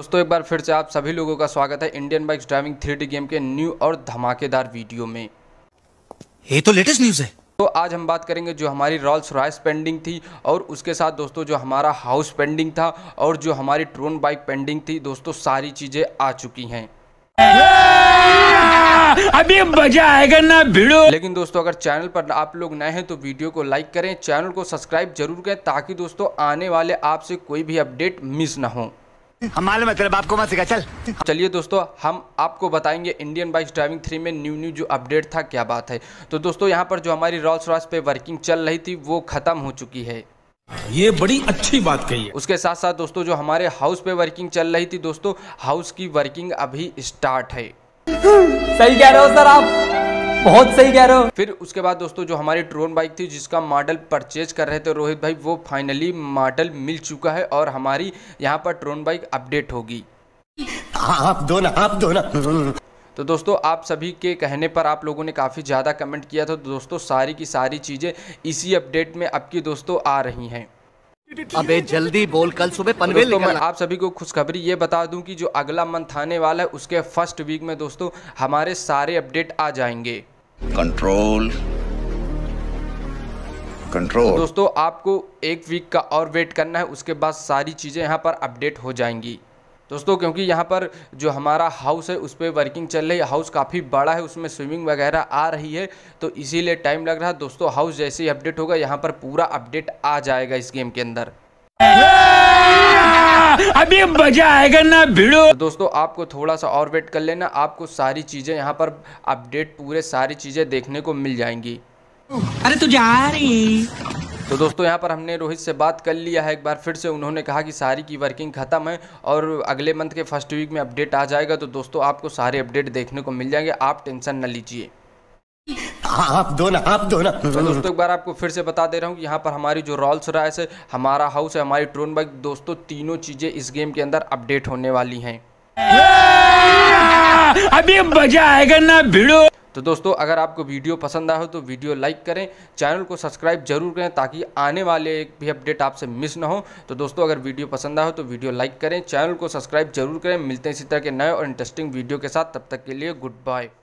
दोस्तों एक बार फिर से आप सभी लोगों का स्वागत है Indian bikes driving three game के न्यू और धमाकेदार वीडियो में ये तो लेटेस्ट न्यूज़ है तो आज हम बात करेंगे जो हमारी रॉल्स रॉयस पेंडिंग थी और उसके साथ दोस्तों जो हमारा हाउस पेंडिंग था और जो हमारी ट्रोन बाइक पेंडिंग थी दोस्तों सारी चीज़ें आ चुकी हैं अभी मजा आएगा ना भिड़ो लेकिन दोस्तों अगर चैनल पर आप लोग नए हैं तो वीडियो को लाइक करें चैनल को सब्सक्राइब जरूर करें ताकि दोस्तों आने वाले आपसे कोई भी अपडेट मिस ना हो हम मालूम है तेरे बाप को मत सिखा चल चलिए दोस्तों हम आपको बताएंगे इंडियन बाइक्स ड्राइविंग थ्री में न्यू न्यू जो अपडेट था क्या बात है तो दोस्तों यहाँ पर जो हमारी रॉल्स रॉयस पे वर्किंग चल रही थी वो खत्म हो चुकी है ये बड़ी अच्छी बात कही है उसके साथ साथ दोस्तों जो हमारे हाउस पे वर्किंग चल रही थी दोस्तों हाउस की वर्किंग अभी स्टार्ट है सही कह रहे हो सर आप बहुत सही कह रहे हो फिर उसके बाद दोस्तों जो हमारी ट्रोन बाइक थी जिसका मॉडल परचेज कर रहे थे रोहित भाई वो फाइनली मॉडल मिल चुका है और हमारी यहाँ पर ट्रोन बाइक अपडेट होगी आप दो ना आप दो ना तो दोस्तों आप सभी के कहने पर आप लोगों ने काफ़ी ज़्यादा कमेंट किया था तो दोस्तों सारी की सारी चीज़ें इसी अपडेट में अब की दोस्तों आ रही हैं अबे जल्दी बोल कल सुबह पनवेल मैं आप सभी को खुशखबरी ये बता दूं कि जो अगला मंथ आने वाला है उसके फर्स्ट वीक में दोस्तों हमारे सारे अपडेट आ जाएंगे कंट्रोल तो कंट्रोल दोस्तों आपको एक वीक का और वेट करना है उसके बाद सारी चीज़ें यहाँ पर अपडेट हो जाएंगी दोस्तों क्योंकि यहाँ पर जो हमारा हाउस है उस पर वर्किंग चल रही है हाउस काफ़ी बड़ा है उसमें स्विमिंग वगैरह आ रही है तो इसीलिए टाइम लग रहा है दोस्तों हाउस जैसे ही अपडेट होगा यहाँ पर पूरा अपडेट आ जाएगा इस गेम के अंदर अभी मजा आएगा ना भिड़ो तो दोस्तों आपको थोड़ा सा और वेट कर लेना आपको सारी चीज़ें यहाँ पर अपडेट पूरे सारी चीज़ें देखने को मिल जाएंगी अरे तू जा रही तो दोस्तों यहाँ पर हमने रोहित से बात कर लिया है एक बार फिर से उन्होंने कहा कि सारी की वर्किंग ख़त्म है और अगले मंथ के फर्स्ट वीक में अपडेट आ जाएगा तो दोस्तों आपको सारे अपडेट देखने को मिल जाएंगे आप टेंशन न लीजिए आप दो ना आप दो ना तो दोस्तों एक बार आपको फिर से बता दे रहा हूँ कि यहाँ पर हमारी जो रॉल्स राय है हमारा हाउस है हमारी ट्रोन बाइक दोस्तों तीनों चीज़ें इस गेम के अंदर अपडेट होने वाली हैं अभी मजा आएगा ना भिड़ो तो दोस्तों अगर आपको वीडियो पसंद आया हो तो वीडियो लाइक करें चैनल को सब्सक्राइब जरूर करें ताकि आने वाले एक भी अपडेट आपसे मिस ना हो तो दोस्तों अगर वीडियो पसंद आया हो तो वीडियो लाइक करें चैनल को सब्सक्राइब जरूर करें मिलते हैं इसी तरह के नए और इंटरेस्टिंग वीडियो के साथ तब तक के लिए गुड बाय